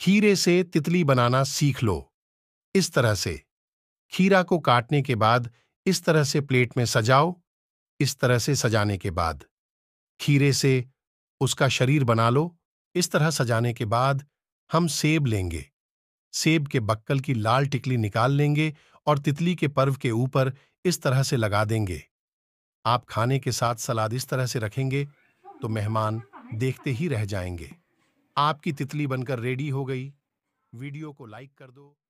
खीरे से तितली बनाना सीख लो इस तरह से खीरा को काटने के बाद इस तरह से प्लेट में सजाओ इस तरह से सजाने के बाद खीरे से उसका शरीर बना लो इस तरह सजाने के बाद हम सेब लेंगे सेब के बक्कल की लाल टिकली निकाल लेंगे और तितली के पर्व के ऊपर इस तरह से लगा देंगे आप खाने के साथ सलाद इस तरह से रखेंगे तो मेहमान देखते ही रह जाएंगे आपकी तितली बनकर रेडी हो गई वीडियो को लाइक कर दो